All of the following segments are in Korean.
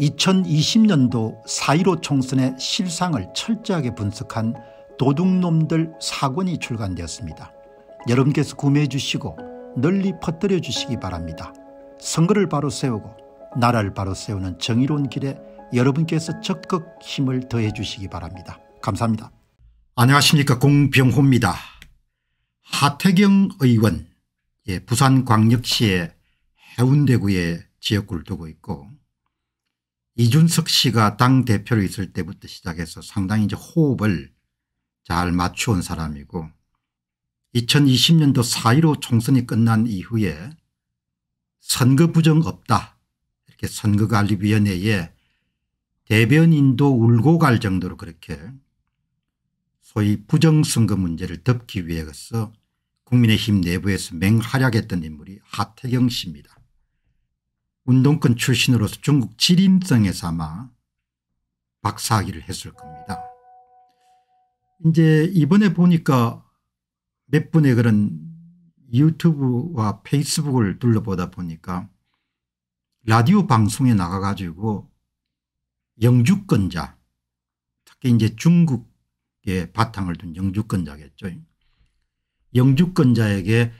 2020년도 4.15 총선의 실상을 철저하게 분석한 도둑놈들 사권이 출간되었습니다. 여러분께서 구매해 주시고 널리 퍼뜨려 주시기 바랍니다. 선거를 바로 세우고 나라를 바로 세우는 정의로운 길에 여러분께서 적극 힘을 더해 주시기 바랍니다. 감사합니다. 안녕하십니까 공병호입니다. 하태경 의원 예, 부산광역시의 해운대구에 지역구를 두고 있고 이준석 씨가 당대표로 있을 때부터 시작해서 상당히 이제 호흡을 잘 맞추온 사람이고 2020년도 4.15 총선이 끝난 이후에 선거 부정 없다 이렇게 선거관리위원회에 대변인도 울고 갈 정도로 그렇게 소위 부정선거 문제를 덮기 위해서 국민의힘 내부에서 맹활약했던 인물이 하태경 씨입니다. 운동권 출신으로서 중국 지림성에서 아마 박사학위를 했을 겁니다. 이제 이번에 보니까 몇 분의 그런 유튜브와 페이스북을 둘러보다 보니까 라디오 방송에 나가 가지고 영주권자 특히 이제 중국에 바탕을 둔 영주권자겠죠. 영주권자에게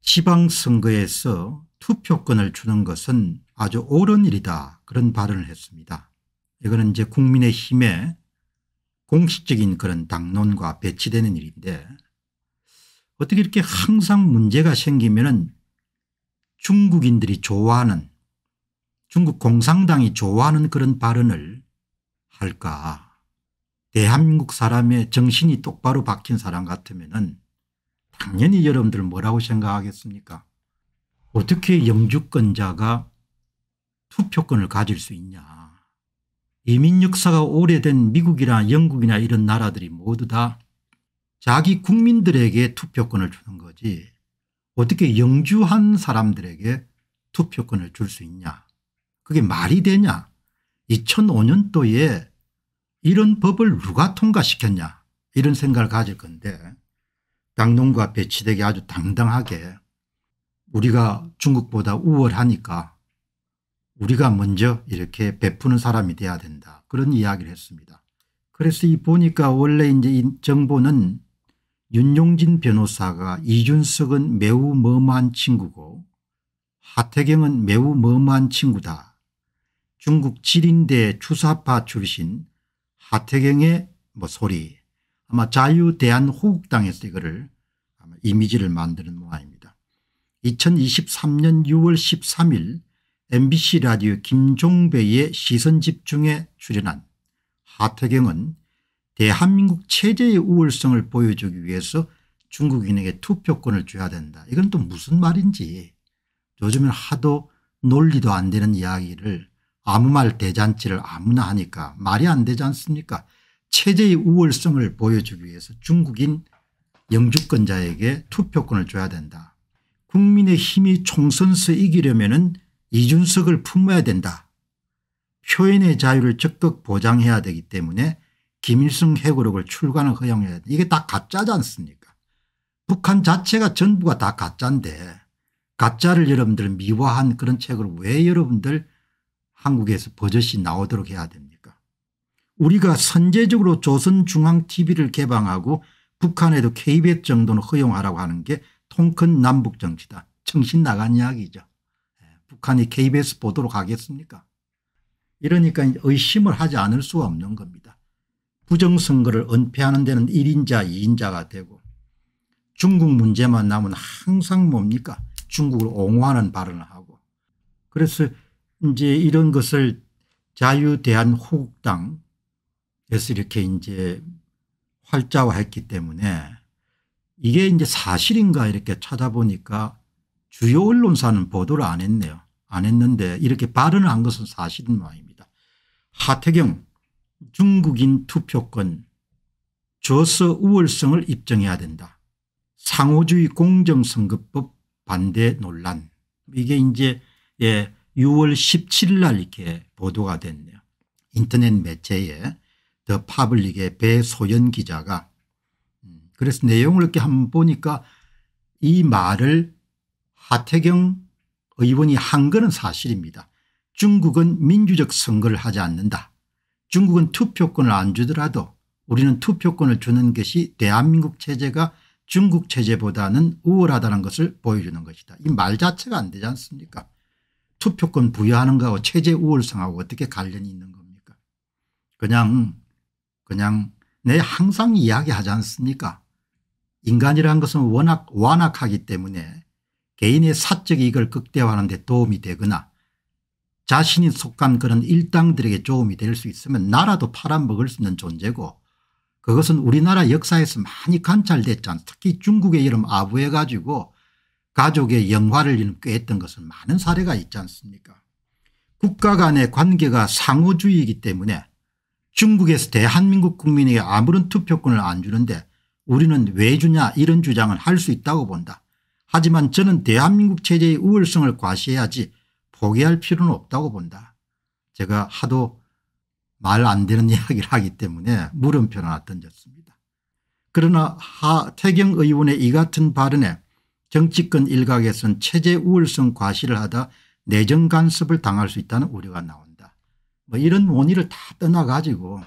지방선거에서 투표권을 주는 것은 아주 옳은 일이다 그런 발언을 했습니다. 이거는 이제 국민의힘의 공식적인 그런 당론과 배치되는 일인데 어떻게 이렇게 항상 문제가 생기면 중국인들이 좋아하는 중국 공산당이 좋아하는 그런 발언을 할까 대한민국 사람의 정신이 똑바로 박힌 사람 같으면 당연히 여러분들 뭐라고 생각하겠습니까 어떻게 영주권자가 투표권을 가질 수 있냐. 이민 역사가 오래된 미국이나 영국이나 이런 나라들이 모두 다 자기 국민들에게 투표권을 주는 거지 어떻게 영주한 사람들에게 투표권을 줄 수 있냐. 그게 말이 되냐. 2005년도에 이런 법을 누가 통과시켰냐 이런 생각을 가질 건데 당론과 배치되게 아주 당당하게 우리가 중국보다 우월하니까 우리가 먼저 이렇게 베푸는 사람이 돼야 된다. 그런 이야기를 했습니다. 그래서 이 보니까 원래 이제 이 정보는 윤용진 변호사가 이준석은 매우 머한 친구고 하태경은 매우 머한 친구다. 중국 지린대 추사파 출신 하태경의 뭐 소리 아마 자유대한호국당에서 이거를 아마 이미지를 만드는 모양입니다. 2023년 6월 13일 MBC 라디오 김종배의 시선집중에 출연한 하태경은 대한민국 체제의 우월성을 보여주기 위해서 중국인에게 투표권을 줘야 된다. 이건 또 무슨 말인지 요즘은 하도 논리도 안 되는 이야기를 아무 말 대잔치를 아무나 하니까 말이 안 되지 않습니까 체제의 우월성을 보여주기 위해서 중국인 영주권자에게 투표권을 줘야 된다. 국민의 힘이 총선서 이기려면 이준석을 품어야 된다. 표현의 자유를 적극 보장해야 되기 때문에 김일성 회고록을 출간을 허용해야 된다. 이게 다 가짜지 않습니까 북한 자체가 전부가 다 가짜인데 가짜를 여러분들 미화한 그런 책을 왜 여러분들 한국에서 버젓이 나오도록 해야 됩니까 우리가 선제적으로 조선중앙TV를 개방하고 북한에도 KBS 정도는 허용하라고 하는 게 통큰 남북 정치다. 정신 나간 이야기죠. 예, 북한이 KBS 보도로 가겠습니까? 이러니까 의심을 하지 않을 수가 없는 겁니다. 부정선거를 은폐하는 데는 1인자 2인자가 되고 중국 문제만 남은 항상 뭡니까 중국을 옹호하는 발언을 하고 그래서 이제 이런 것을 자유대한호국당에서 이렇게 이제 활자화했기 때문에 이게 이제 사실인가 이렇게 찾아보니까 주요 언론사는 보도를 안 했네요. 안 했는데 이렇게 발언을 한 것은 사실은 아닙니다. 하태경 중국인 투표권 저서 우월성을 입증해야 된다. 상호주의 공정선거법 반대 논란 이게 이제 예 6월 17일 날 이렇게 보도가 됐네요. 인터넷 매체에 더 파블릭의 배소연 기자가 그래서 내용을 이렇게 한번 보니까 이 말을 하태경 의원이 한 거는 사실입니다. 중국은 민주적 선거를 하지 않는다. 중국은 투표권을 안 주더라도 우리는 투표권을 주는 것이 대한민국 체제가 중국 체제보다는 우월하다는 것을 보여주는 것이다. 이 말 자체가 안 되지 않습니까 투표권 부여하는 거하고 체제 우월성하고 어떻게 관련이 있는 겁니까 그냥 그냥 내 항상 이야기하지 않습니까 인간이라는 것은 워낙 완악하기 때문에 개인의 사적 이익을 극대화하는 데 도움이 되거나 자신이 속한 그런 일당들에게 도움이 될 수 있으면 나라도 팔아먹을 수 있는 존재고 그것은 우리나라 역사에서 많이 관찰됐지 않 특히 중국의 이름 아부해 가지고 가족의 영화를 꾀했던 것은 많은 사례가 있지 않습니까 국가 간의 관계가 상호주의이기 때문에 중국에서 대한민국 국민에게 아무런 투표권을 안 주는데 우리는 왜 주냐 이런 주장을 할 수 있다고 본다. 하지만 저는 대한민국 체제의 우월성을 과시해야지 포기할 필요는 없다고 본다. 제가 하도 말 안 되는 이야기를 하기 때문에 물음표를 하나 던졌습니다. 그러나 하 태경 의원의 이 같은 발언에 정치권 일각에선 체제 우월성 과시를 하다 내정 간섭을 당할 수 있다는 우려가 나온다. 뭐 이런 원의를 다 떠나가지고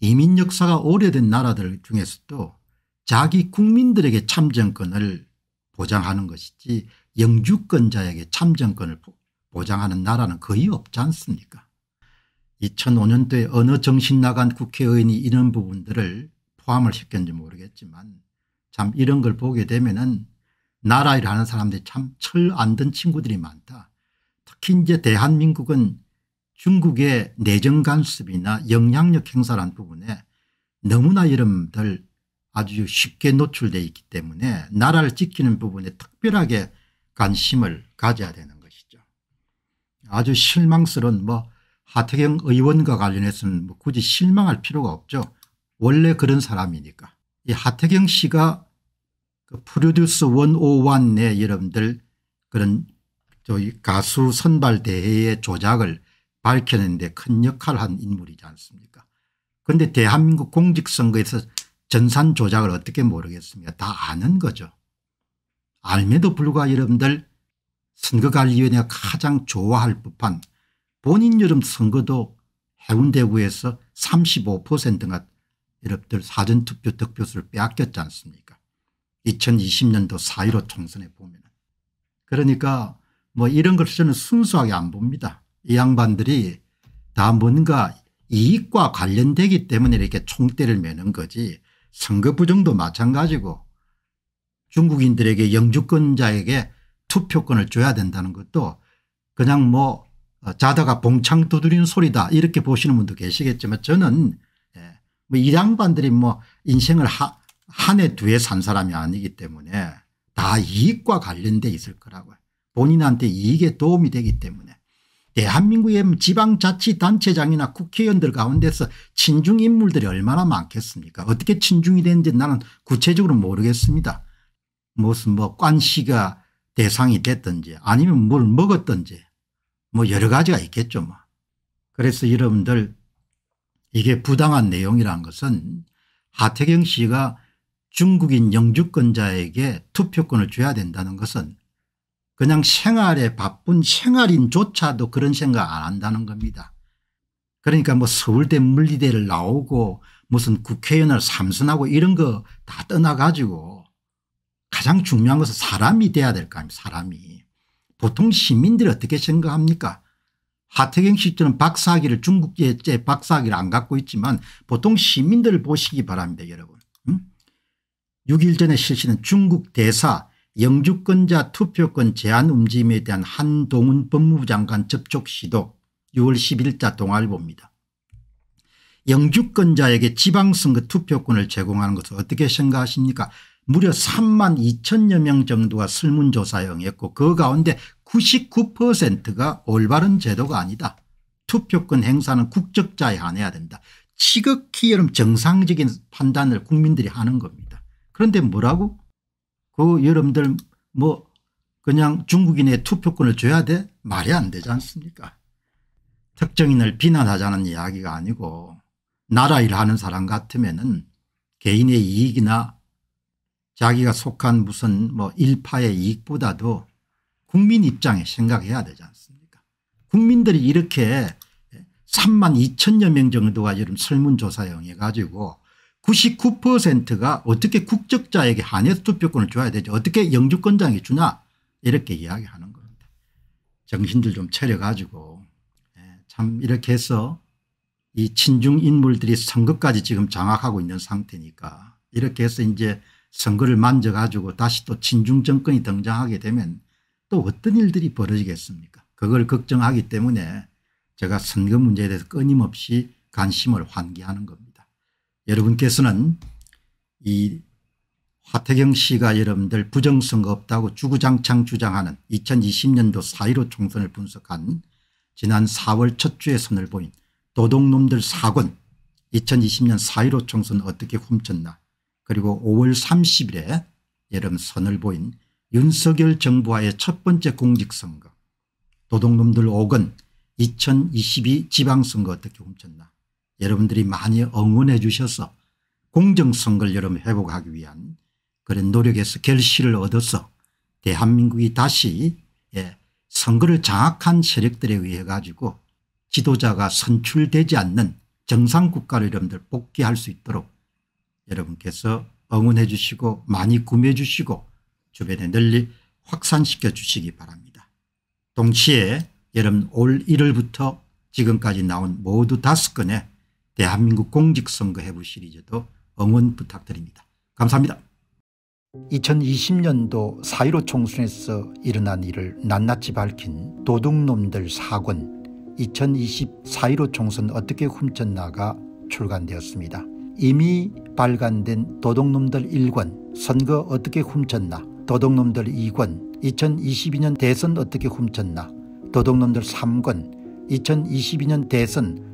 이민 역사가 오래된 나라들 중에서도 자기 국민들에게 참정권을 보장하는 것이지 영주권자에게 참정권을 보장하는 나라는 거의 없지 않습니까 2005년도에 어느 정신 나간 국회의원이 이런 부분들을 포함을 시켰는지 모르겠지만 참 이런 걸 보게 되면 은 나라 일 하는 사람들이 참 철 안 든 친구들이 많다. 특히 이제 대한민국은 중국의 내정 간섭이나 영향력 행사란 부분에 너무나 여러 아주 쉽게 노출되어 있기 때문에 나라를 지키는 부분에 특별하게 관심을 가져야 되는 것이죠. 아주 실망스러운 뭐 하태경 의원과 관련해서는 뭐 굳이 실망할 필요가 없죠. 원래 그런 사람이니까. 이 하태경 씨가 그 프로듀스 101내 여러분들 그런 저희 가수 선발 대회의 조작을 밝혀내데큰 역할을 한 인물이지 않습니까 그런데 대한민국 공직선거에서 전산 조작을 어떻게 모르겠습니까 다 아는 거죠. 알매도 불과 여러분들 선거관리위원회가 가장 좋아할 법한 본인 여름 선거도 해운대구에서 35%가 여러분들 사전투표 득표수를 빼앗겼지 않습니까 2020년도 4.15 총선에 보면 그러니까 뭐 이런 것 저는 순수하게 안 봅니다. 이 양반들이 다 뭔가 이익과 관련되기 때문에 이렇게 총대를 매는 거지 선거 부정도 마찬가지고 중국인들에게 영주권자에게 투표권을 줘야 된다는 것도 그냥 뭐 어, 자다가 봉창 두드리는 소리다 이렇게 보시는 분도 계시겠지만 저는 예, 뭐이 양반들이 뭐 인생을 한 해두해산 사람이 아니기 때문에 다 이익과 관련돼 있을 거라고요. 본인한테 이익에 도움이 되기 때문에 대한민국의 지방자치단체장이나 국회의원들 가운데서 친중 인물들이 얼마나 많겠습니까 어떻게 친중이 되는지 나는 구체적으로 모르겠습니다. 무슨 뭐 관시가 대상이 됐든지 아니면 뭘 먹었든지 뭐 여러 가지가 있겠죠. 뭐. 그래서 여러분들 이게 부당한 내용이라는 것은 하태경 씨가 중국인 영주권자에게 투표권을 줘야 된다는 것은 그냥 생활에 바쁜 생활인조차도 그런 생각 안 한다는 겁니다. 그러니까 뭐 서울대 물리대를 나오고 무슨 국회의원을 삼선하고 이런 거 다 떠나가지고 가장 중요한 것은 사람이 돼야 될 거 아닙니까 사람이. 보통 시민들이 어떻게 생각합니까 하태경 씨처럼 박사학위를 중국제 박사학위를 안 갖고 있지만 보통 시민들 보시기 바랍니다 여러분. 응? 6일 전에 실시된 중국 대사 영주권자 투표권 제한 움직임에 대한 한동훈 법무부 장관 접촉 시도 6월 10일자 동아일보입니다. 영주권자에게 지방선거 투표권을 제공하는 것을 어떻게 생각하십니까 무려 3만 2천여 명 정도가 설문조사에 응했고 그 가운데 99%가 올바른 제도가 아니다. 투표권 행사는 국적자에 한해야 된다. 지극히 여름 정상적인 판단을 국민들이 하는 겁니다. 그런데 뭐라고 그 여러분들 뭐 그냥 중국인의 투표권을 줘야 돼? 말이 안 되지 않습니까? 특정인을 비난하자는 이야기가 아니고 나라 일하는 사람 같으면은 개인의 이익이나 자기가 속한 무슨 뭐 일파의 이익보다도 국민 입장에 생각해야 되지 않습니까? 국민들이 이렇게 3만 2천여 명 정도가 지금 설문조사용해 가지고 99%가 어떻게 국적자에게 한해서 투표권을 줘야 되지 어떻게 영주권장이 주냐 이렇게 이야기하는 겁니다. 정신들 좀 차려가지고 예, 참 이렇게 해서 이 친중 인물들이 선거까지 지금 장악하고 있는 상태니까 이렇게 해서 이제 선거를 만져가지고 다시 또 친중 정권이 등장하게 되면 또 어떤 일들이 벌어지겠습니까 그걸 걱정하기 때문에 제가 선거 문제에 대해서 끊임없이 관심을 환기하는 겁니다. 여러분께서는 이 하태경 씨가 여러분들 부정선거 없다고 주구장창 주장하는 2020년도 4.15 총선을 분석한 지난 4월 첫 주에 선을 보인 도둑놈들 4권 2020년 4.15 총선 어떻게 훔쳤나 그리고 5월 30일에 여름 선을 보인 윤석열 정부와의 첫 번째 공직선거 도둑놈들 5권 2022 지방선거 어떻게 훔쳤나 여러분들이 많이 응원해 주셔서 공정선거를 여러분 회복하기 위한 그런 노력에서 결실을 얻어서 대한민국이 다시 예, 선거를 장악한 세력들에 의해 가지고 지도자가 선출되지 않는 정상국가를 여러분들 복귀할 수 있도록 여러분께서 응원해 주시고 많이 구매해 주시고 주변에 널리 확산시켜 주시기 바랍니다. 동시에 여러분 올 1월부터 지금까지 나온 모두 다섯 건의 대한민국 공직선거 해부 시리즈도 응원 부탁드립니다. 감사합니다. 2020년도 4.15 총선에서 일어난 일을 낱낱이 밝힌 도둑놈들 4권 2020 4.15 총선 어떻게 훔쳤나가 출간되었습니다. 이미 발간된 도둑놈들 1권 선거 어떻게 훔쳤나 도둑놈들 2권 2022년 대선 어떻게 훔쳤나 도둑놈들 3권 2022년 대선